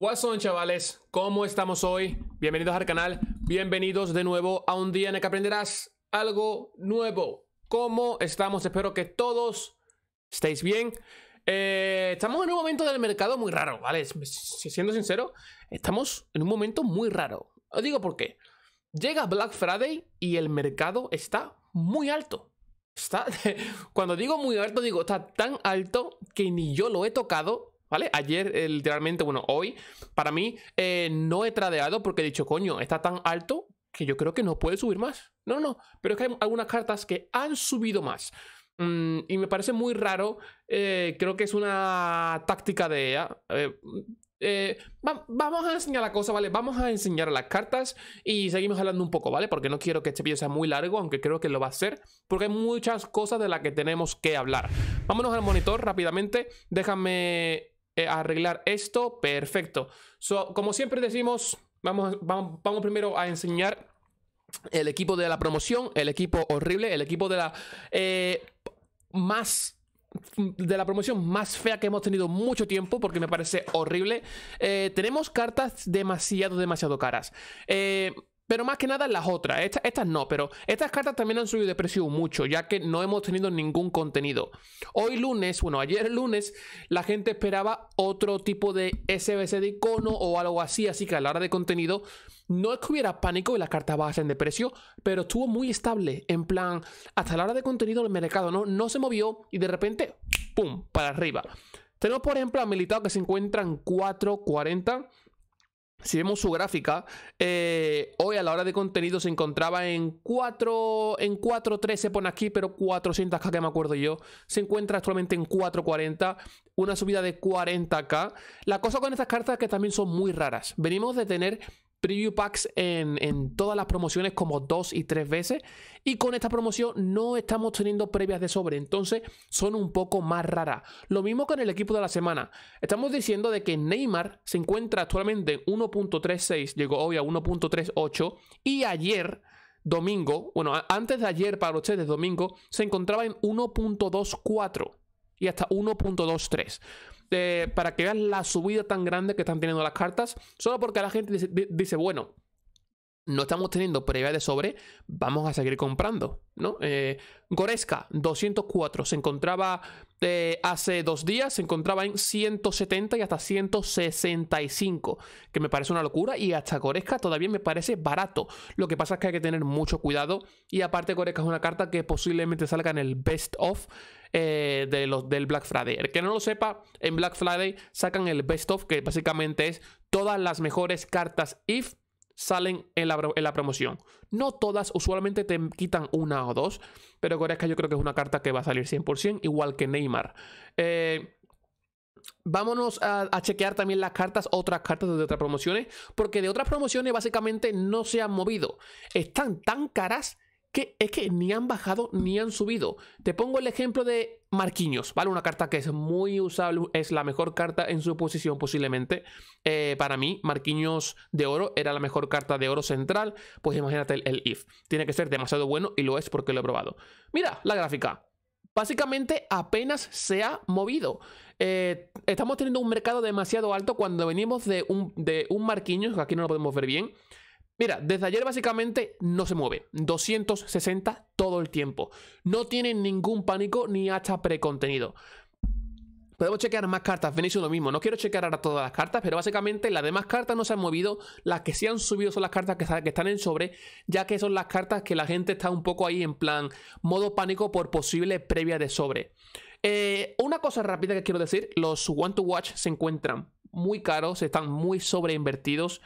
What's on chavales, ¿cómo estamos hoy? Bienvenidos al canal, bienvenidos de nuevo a un día en el que aprenderás algo nuevo ¿Cómo estamos? Espero que todos estéis bien eh, Estamos en un momento del mercado muy raro, ¿vale? Siendo sincero, estamos en un momento muy raro Os digo por qué Llega Black Friday y el mercado está muy alto Está, cuando digo muy alto, digo, está tan alto que ni yo lo he tocado ¿Vale? Ayer, eh, literalmente, bueno, hoy, para mí, eh, no he tradeado porque he dicho, coño, está tan alto que yo creo que no puede subir más. No, no, pero es que hay algunas cartas que han subido más. Mm, y me parece muy raro. Eh, creo que es una táctica de e vamos a enseñar la cosa, ¿vale? Vamos a enseñar las cartas y seguimos hablando un poco, ¿vale? Porque no quiero que este vídeo sea muy largo, aunque creo que lo va a ser, porque hay muchas cosas de las que tenemos que hablar. Vámonos al monitor rápidamente. Déjame eh, arreglar esto, perfecto. como siempre decimos, vamos, vamos, primero a enseñar el equipo de la promoción, el equipo horrible, el equipo de la eh, más de la promoción más fea que hemos tenido mucho tiempo porque me parece horrible. Eh, tenemos cartas demasiado, demasiado caras. Pero más que nada las otras. Estas, no, pero estas cartas también han subido de precio mucho, ya que no hemos tenido ningún contenido. Hoy lunes, bueno, ayer lunes, la gente esperaba otro tipo de SBC de icono o algo así, así que a la hora de contenido no es que hubiera pánico y las cartas bajasen de precio, pero estuvo muy estable. En plan, hasta la hora de contenido el mercado no, no se movió y de repente, ¡pum!, para arriba. Tenemos, por ejemplo, a Militao que se encuentra en 4.40. Si vemos su gráfica, eh, hoy a la hora de contenido se encontraba en 4, en 413 pone aquí, pero 400k que me acuerdo yo, se encuentra actualmente en 440, una subida de 40k. La cosa con estas cartas es que también son muy raras. Venimos de tener preview packs en, todas las promociones como dos y tres veces. Y con esta promoción no estamos teniendo previas de sobre, entonces son un poco más raras. Lo mismo con el equipo de la semana. Estamos diciendo de que Neymar se encuentra actualmente en 1.36, llegó hoy a 1.38 y ayer domingo, bueno, antes de ayer para ustedes, domingo, se encontraba en 1.24 y hasta 1.23. Este, para que veas la subida tan grande que están teniendo las cartas, solo porque la gente dice, dice bueno, no estamos teniendo de sobre, vamos a seguir comprando, ¿no? Eh, Goresca, 204, se encontraba eh, hace dos días, se encontraba en 170 y hasta 165, que me parece una locura, y hasta Goresca todavía me parece barato. Lo que pasa es que hay que tener mucho cuidado, y aparte Goresca es una carta que posiblemente salga en el best of, eh, de los, del Black Friday. El que no lo sepa, en Black Friday sacan el best of, que básicamente es todas las mejores cartas if salen en la, promoción. No todas, usualmente te quitan una o dos, pero Goretzka yo creo que es una carta que va a salir 100%, igual que Neymar. Eh, vámonos a, a, chequear también las cartas, otras cartas de otras promociones, porque de otras promociones básicamente no se han movido. Están tan caras que es que ni han bajado ni han subido. Te pongo el ejemplo de Marquinhos, ¿vale? Una carta que es muy usable, es la mejor carta en su posición posiblemente. Eh, para mí, Marquinhos de oro era la mejor carta de oro central. Pues imagínate el, if. Tiene que ser demasiado bueno y lo es porque lo he probado. Mira la gráfica. Básicamente apenas se ha movido. Eh, estamos teniendo un mercado demasiado alto cuando venimos de un, de un Marquinhos, aquí no lo podemos ver bien Mira, desde ayer básicamente no se mueve. 260 todo el tiempo. No tiene ningún pánico ni hasta precontenido. Podemos chequear más cartas, venís lo mismo. No quiero chequear ahora todas las cartas, pero básicamente las demás cartas no se han movido. Las que sí han subido son las cartas que, están en sobre, ya que son las cartas que la gente está un poco ahí en plan modo pánico por posible previa de sobre. Eh, una cosa rápida que quiero decir, los One to Watch se encuentran muy caros, están muy sobreinvertidos.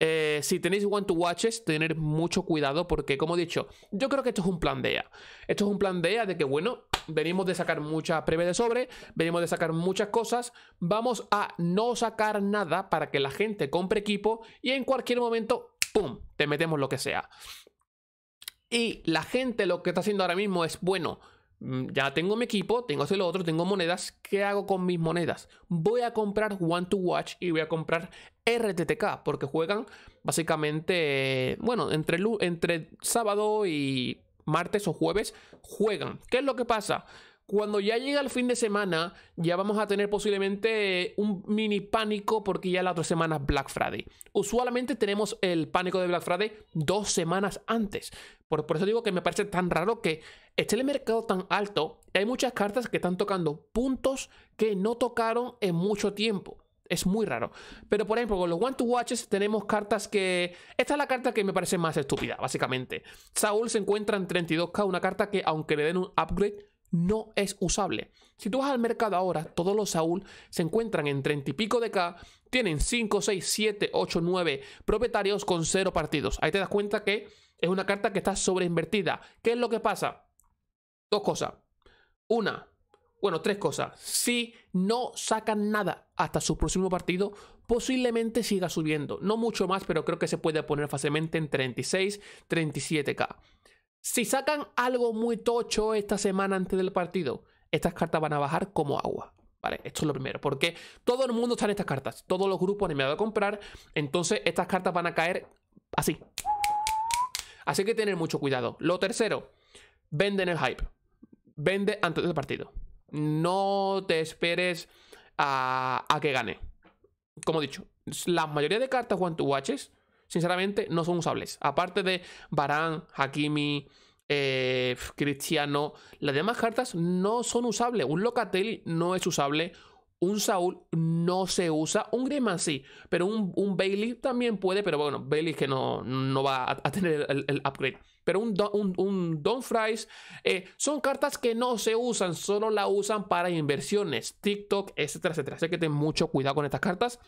Eh, si tenéis want to watches, tener mucho cuidado porque, como he dicho, yo creo que esto es un plan de EA. Esto es un plan de EA de que, bueno, venimos de sacar muchas previas de sobre, venimos de sacar muchas cosas, vamos a no sacar nada para que la gente compre equipo y en cualquier momento, ¡pum!, te metemos lo que sea. Y la gente lo que está haciendo ahora mismo es, bueno, Mm, ya tengo mi equipo, tengo esto lo otro, tengo monedas. ¿Qué hago con mis monedas? Voy a comprar One to Watch y voy a comprar RTTK, porque juegan básicamente, bueno, entre, entre sábado y martes o jueves juegan. ¿Qué es lo que pasa? Cuando ya llega el fin de semana, ya vamos a tener posiblemente un mini pánico porque ya la otra semana es Black Friday. Usualmente tenemos el pánico de Black Friday dos semanas antes. Por, eso digo que me parece tan raro que esté el mercado tan alto. Hay muchas cartas que están tocando puntos que no tocaron en mucho tiempo. Es muy raro. Pero por ejemplo, con los One to Watches tenemos cartas que. Esta es la carta que me parece más estúpida, básicamente. Saúl se encuentra en 32k, una carta que, aunque le den un upgrade, no es usable. Si tú vas al mercado ahora, todos los Saúl se encuentran en 30 y pico de K, tienen 5, 6, 7, 8, 9 propietarios con 0 partidos. Ahí te das cuenta que es una carta que está sobreinvertida. ¿Qué es lo que pasa? Dos cosas. Una, bueno, tres cosas. Si no sacan nada hasta su próximo partido, posiblemente siga subiendo. No mucho más, pero creo que se puede poner fácilmente en 36, 37K. Si sacan algo muy tocho esta semana antes del partido, estas cartas van a bajar como agua. ¿Vale? Esto es lo primero. Porque todo el mundo está en estas cartas. Todos los grupos han animados a comprar. Entonces, estas cartas van a caer así. Así que tener mucho cuidado. Lo tercero, vende en el hype. Vende antes del partido. No te esperes a, que gane. Como he dicho, la mayoría de cartas cuando to Watches sinceramente, no son usables. Aparte de Barán, Hakimi, eh, Cristiano, las demás cartas no son usables. Un Locatelli no es usable. Un Saúl no se usa. Un Griezmann sí. Pero un, un Bailey también puede. Pero bueno, Bailey que no, no va a, tener el, upgrade. Pero un, Don, Fries eh, son cartas que no se usan. Solo la usan para inversiones. TikTok, etcétera, etcétera. Así que ten mucho cuidado con estas cartas.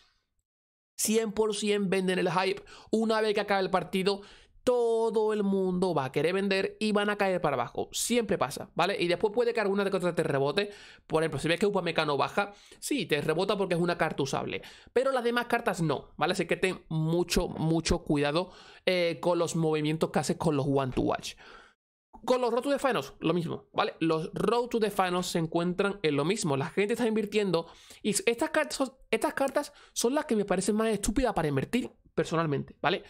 100% venden el hype. Una vez que acabe el partido, todo el mundo va a querer vender y van a caer para abajo. Siempre pasa, ¿vale? Y después puede que alguna de otras te rebote. Por ejemplo, si ves que Upamecano baja, sí, te rebota porque es una carta usable. Pero las demás cartas no, ¿vale? Así que ten mucho, mucho cuidado eh, con los movimientos que haces con los One to Watch. Con los Road to the lo mismo, ¿vale? Los Road to the Finals se encuentran en lo mismo. La gente está invirtiendo y estas cartas son, estas cartas son las que me parecen más estúpidas para invertir personalmente, ¿vale?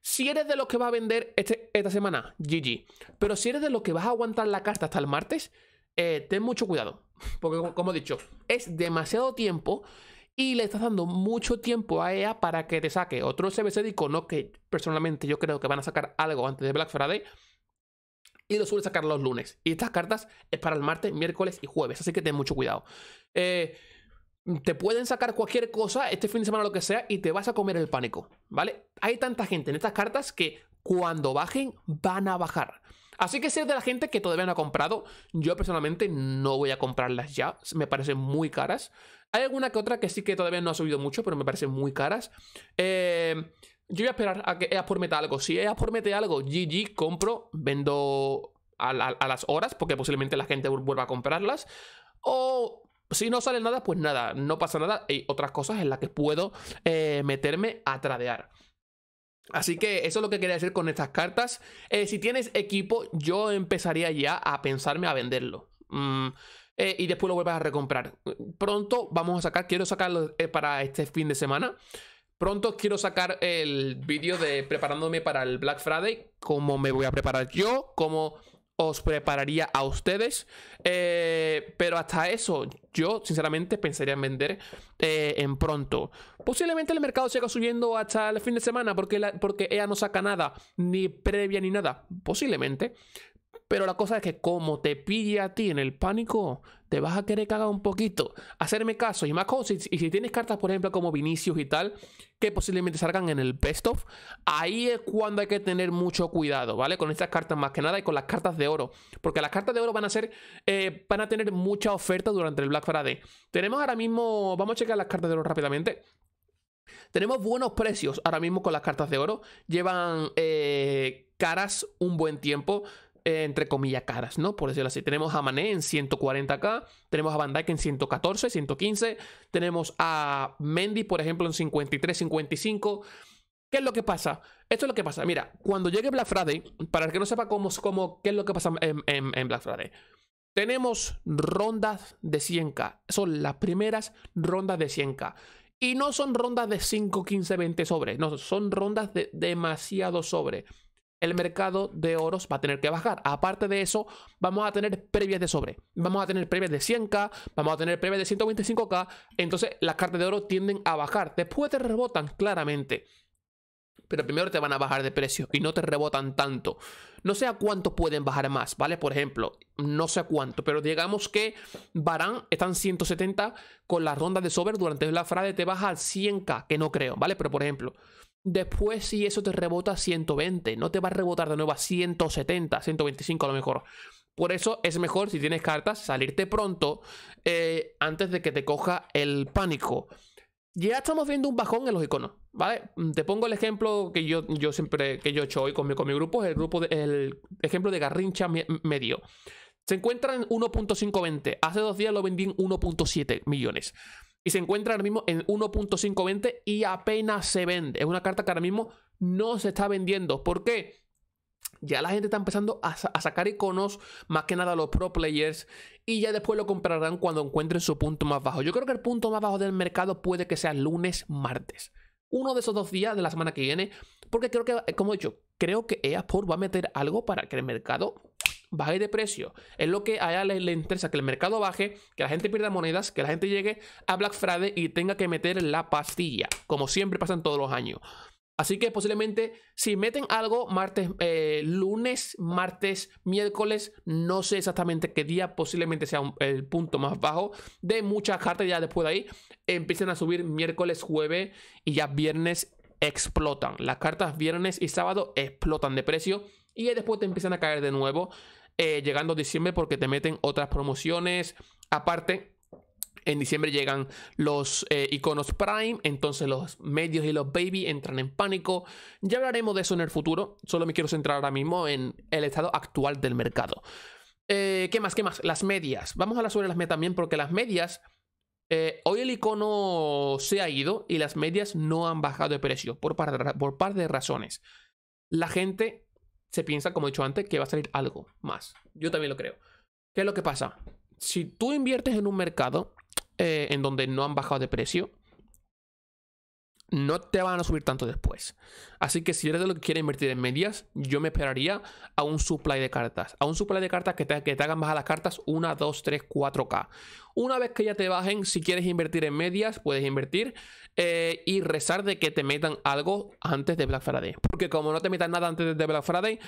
Si eres de los que va a vender este, esta semana, GG. Pero si eres de los que vas a aguantar la carta hasta el martes, eh, ten mucho cuidado. Porque, como he dicho, es demasiado tiempo y le estás dando mucho tiempo a EA para que te saque otro CBC de icono que personalmente yo creo que van a sacar algo antes de Black Friday y lo suele sacar los lunes. Y estas cartas es para el martes, miércoles y jueves, así que ten mucho cuidado. Eh, te pueden sacar cualquier cosa este fin de semana, lo que sea, y te vas a comer el pánico, ¿vale? Hay tanta gente en estas cartas que cuando bajen, van a bajar. Así que si es de la gente que todavía no ha comprado, yo personalmente no voy a comprarlas ya, me parecen muy caras. Hay alguna que otra que sí que todavía no ha subido mucho, pero me parecen muy caras. Eh yo voy a esperar a que EA por meta algo. Si EA por mete algo, GG, compro, vendo a, las horas, porque posiblemente la gente vuelva a comprarlas. O si no sale nada, pues nada, no pasa nada. Hay otras cosas en las que puedo eh, meterme a tradear. Así que eso es lo que quería hacer con estas cartas. Eh, si tienes equipo, yo empezaría ya a pensarme a venderlo. Mm, eh, y después lo vuelvas a recomprar. Pronto vamos a sacar, quiero sacarlo para este fin de semana. Pronto quiero sacar el vídeo de preparándome para el Black Friday, cómo me voy a preparar yo, cómo os prepararía a ustedes. Eh, pero hasta eso, yo sinceramente pensaría en vender eh, en pronto. Posiblemente el mercado siga subiendo hasta el fin de semana porque, porque ella no saca nada, ni previa ni nada. Posiblemente. Pero la cosa es que como te pille a ti en el pánico, te vas a querer cagar un poquito. Hacerme caso. Y más cosas. y si tienes cartas, por ejemplo, como Vinicius y tal, que posiblemente salgan en el best of, ahí es cuando hay que tener mucho cuidado, ¿vale? Con estas cartas más que nada y con las cartas de oro. Porque las cartas de oro van a ser. Eh, van tener mucha oferta durante el Black Friday. Tenemos ahora mismo. Vamos a checar las cartas de oro rápidamente. Tenemos buenos precios ahora mismo con las cartas de oro. Llevan eh, caras un buen tiempo. Eh, entre comillas, caras, ¿no? Por decirlo así. Tenemos a Mané en 140k, tenemos a Van Dyke en 114, 115, tenemos a Mendy, por ejemplo, en 53, 55. ¿Qué es lo que pasa? Esto es lo que pasa. Mira, cuando llegue Black Friday, para el que no sepa cómo, cómo qué es lo que pasa en, en Black Friday, tenemos rondas de 100k. Son las primeras rondas de 100k. Y no son rondas de 5, 15, 20 sobre. No, son rondas de demasiado sobre el mercado de oros va a tener que bajar. Aparte de eso, vamos a tener previas de sobre. Vamos a tener previas de 100k, vamos a tener previas de 125k. Entonces las cartas de oro tienden a bajar. Después te rebotan claramente. Pero primero te van a bajar de precio y no te rebotan tanto. No sé a cuánto pueden bajar más, ¿vale? Por ejemplo, no sé a cuánto, pero digamos que Barán están 170 con las rondas de sobre durante la frade te baja al 100k, que no creo, ¿vale? Pero por ejemplo, Después, si eso te rebota 120, no te va a rebotar de nuevo a 170, 125 a lo mejor. Por eso es mejor, si tienes cartas, salirte pronto eh, antes de que te coja el pánico. Ya estamos viendo un bajón en los iconos, ¿vale? Mm, te pongo el ejemplo que yo, yo siempre, que yo he hecho hoy con mi, con mi grupo, el grupo de, el ejemplo de Garrincha medio. Se encuentra en 1.520. Hace dos días lo vendí en 1.7 millones y se encuentra ahora mismo en 1.520 y apenas se vende. Es una carta que ahora mismo no se está vendiendo. ¿Por qué? Ya la gente está empezando a, sacar iconos, más que nada los pro players, y ya después lo comprarán cuando encuentren su punto más bajo. Yo creo que el punto más bajo del mercado puede que sea lunes, martes. Uno de esos dos días de la semana que viene, porque creo que, como he dicho, creo que EA va a meter algo para que el mercado baje de precio. Es lo que a ella le, interesa, que el mercado baje, que la gente pierda monedas, que la gente llegue a Black Friday y tenga que meter la pastilla, como siempre pasan todos los años. Así que posiblemente si meten algo martes, eh, lunes, martes, miércoles, no sé exactamente qué día, posiblemente sea el punto más bajo de muchas cartas ya después de ahí, Empiezan a subir miércoles, jueves y ya viernes explotan. Las cartas viernes y sábado explotan de precio y después te empiezan a caer de nuevo. Eh, llegando diciembre porque te meten otras promociones. Aparte, en diciembre llegan los eh, iconos Prime, entonces los medios y los baby entran en pánico. Ya hablaremos de eso en el futuro, solo me quiero centrar ahora mismo en el estado actual del mercado. Eh, ¿Qué más? ¿Qué más? Las medias. Vamos a hablar sobre las medias también porque las medias... hoy el icono se ha ido y las medias no han bajado de precio por por par de razones. La gente se piensa, como he dicho antes, que va a salir algo más. Yo también lo creo. ¿Qué es lo que pasa? Si tú inviertes en un mercado eh, en donde no han bajado de precio, no te van a subir tanto después. Así que si eres de lo que quiere invertir en medias, yo me esperaría a un supply de cartas. A un supply de cartas que te, que te hagan bajar las cartas 1, 2, 3, 4K. Una vez que ya te bajen, si quieres invertir en medias, puedes invertir eh, y rezar de que te metan algo antes de Black Friday. Porque como no te metan nada antes de Black Friday,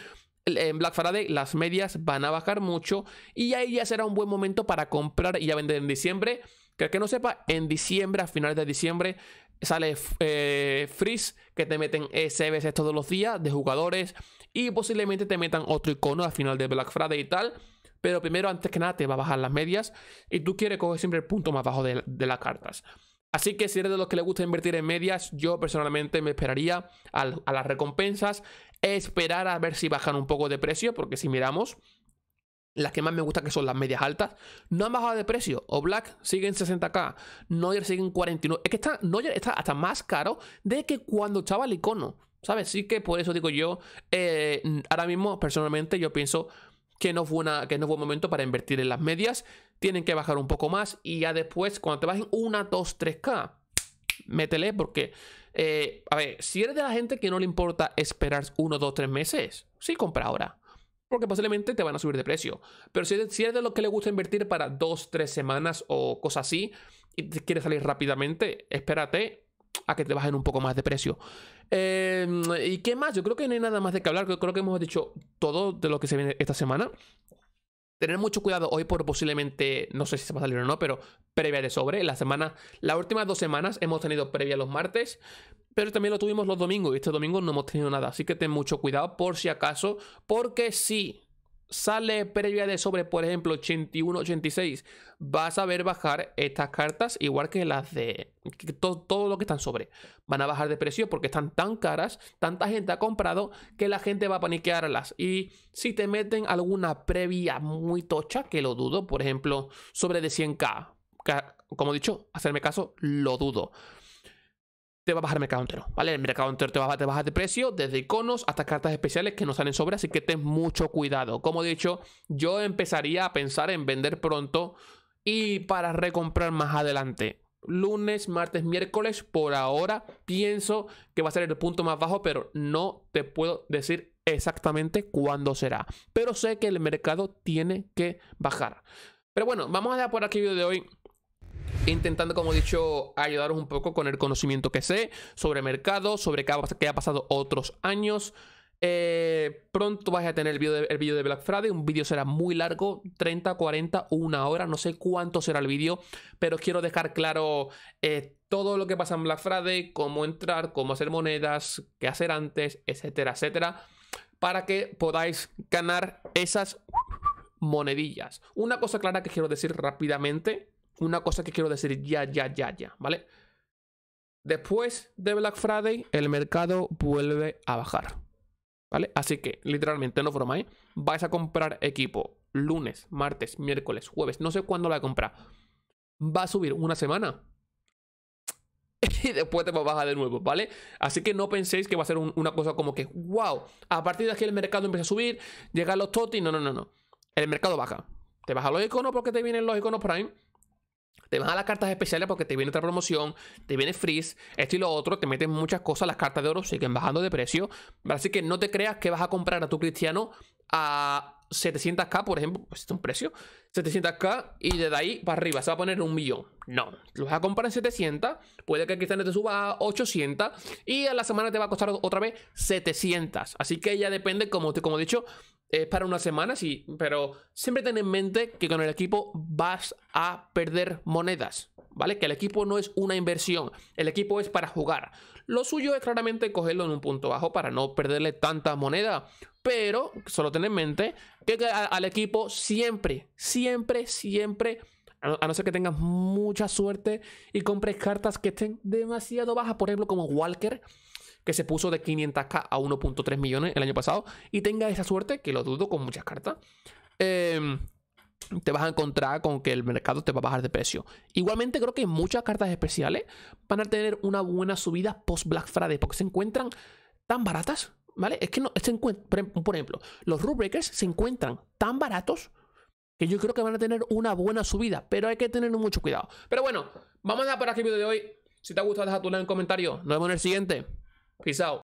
en Black Friday las medias van a bajar mucho y ahí ya será un buen momento para comprar y ya vender en diciembre. Que que no sepa, en diciembre, a finales de diciembre, sale eh, Freeze, que te meten ese todos los días de jugadores y posiblemente te metan otro icono al final de Black Friday y tal. Pero primero, antes que nada, te va a bajar las medias y tú quieres coger siempre el punto más bajo de, las cartas. Así que si eres de los que le gusta invertir en medias, yo personalmente me esperaría a las recompensas, esperar a ver si bajan un poco de precio, porque si miramos, las que más me gustan que son las medias altas, no han bajado de precio. O Black sigue en 60k, Noyer sigue en 49. Es que está, Noyer está hasta más caro de que cuando estaba el icono, ¿sabes? Sí que por eso digo yo, eh, ahora mismo personalmente yo pienso que no, fue una, que no momento para invertir en las medias, tienen que bajar un poco más y ya después cuando te bajen 1, 2, 3k, métele porque, eh, a ver, si eres de la gente que no le importa esperar 1, 2, 3 meses, sí compra ahora porque posiblemente te van a subir de precio. Pero si, es de lo que le gusta invertir para 2, 3 semanas o cosas así y te quieres salir rápidamente, espérate a que te bajen un poco más de precio. Em, ¿Y qué más? Yo creo que no hay nada más de que hablar. creo que hemos dicho todo de lo que se viene esta semana tener mucho cuidado hoy por posiblemente, no sé si se va a salir o no, pero previa de sobre. La semana, las últimas dos semanas hemos tenido previa los martes, pero también lo tuvimos los domingos y este domingo no hemos tenido nada. Así que ten mucho cuidado por si acaso, porque si sale previa de sobre, por ejemplo, 81-86, vas a ver bajar estas cartas, igual que las de todo, lo que están sobre. Van a bajar de precio porque están tan caras, tanta gente ha comprado, que la gente va a paniquearlas. Y si te meten alguna previa muy tocha, que lo dudo, por ejemplo, sobre de 100k, como he dicho, hacerme caso, lo dudo te va a bajar el mercado entero, ¿vale? El mercado entero te va, a bajar de precio, desde iconos hasta cartas especiales que no salen sobre, así que ten mucho cuidado. Como he dicho, yo empezaría a pensar en vender pronto y para recomprar más adelante. Lunes, martes, miércoles, por ahora pienso que va a ser el punto más bajo, pero no te puedo decir exactamente cuándo será. Pero sé que el mercado tiene que bajar. Pero bueno, vamos a dejar por aquí el video de hoy intentando, como he dicho, ayudaros un poco con el conocimiento que sé sobre mercado, sobre qué ha pasado otros años. Eh, pronto vais a tener el vídeo de, de, Black Friday. Un vídeo será muy largo, 30, 40, una hora. No sé cuánto será el vídeo, pero quiero dejar claro eh, todo lo que pasa en Black Friday, cómo entrar, cómo hacer monedas, qué hacer antes, etcétera, etcétera, para que podáis ganar esas monedillas. Una cosa clara que quiero decir rápidamente una cosa que quiero decir ya, ya, ya, ya, ¿vale? Después de Black Friday, el mercado vuelve a bajar, ¿vale? Así que, literalmente, no formáis. ¿eh? Vais a comprar equipo lunes, martes, miércoles, jueves, no sé cuándo la comprar. Va a subir una semana. Y después te va a bajar de nuevo, ¿vale? Así que no penséis que va a ser una cosa como que, wow, a partir de aquí el mercado empieza a subir, llegan los totis, no, no, no, no. El mercado baja. Te baja los iconos porque te vienen los iconos Prime te vas a las cartas especiales porque te viene otra promoción, te viene freeze, esto y lo otro, te meten muchas cosas, las cartas de oro siguen bajando de precio. Así que no te creas que vas a comprar a tu cristiano a 700k, por ejemplo, pues es un precio, 700k y desde ahí para arriba se va a poner un millón. No, los vas a comprar en 700, puede que el cristiano te suba a 800 y a la semana te va a costar otra vez 700. Así que ya depende, como, te como he dicho, es para una semana, sí, pero siempre ten en mente que con el equipo vas a perder monedas. ¿Vale? Que el equipo no es una inversión, el equipo es para jugar. Lo suyo es claramente cogerlo en un punto bajo para no perderle tanta moneda. Pero solo ten en mente que al equipo siempre, siempre, siempre, a no ser que tengas mucha suerte y compres cartas que estén demasiado bajas, por ejemplo, como Walker, que se puso de 500k a 1.3 millones el año pasado, y tengas esa suerte, que lo dudo con muchas cartas. Em, te vas a encontrar con que el mercado te va a bajar de precio. Igualmente creo que muchas cartas especiales van a tener una buena subida post Black Friday porque se encuentran tan baratas ¿Vale? Es que no, este em-, por ejemplo, los rule se encuentran tan baratos que yo creo que van a tener una buena subida, pero hay que tener mucho cuidado. Pero bueno, vamos a dar por aquí el vídeo de hoy. Si te ha gustado, deja tu like en comentario. Nos vemos en el siguiente. Peace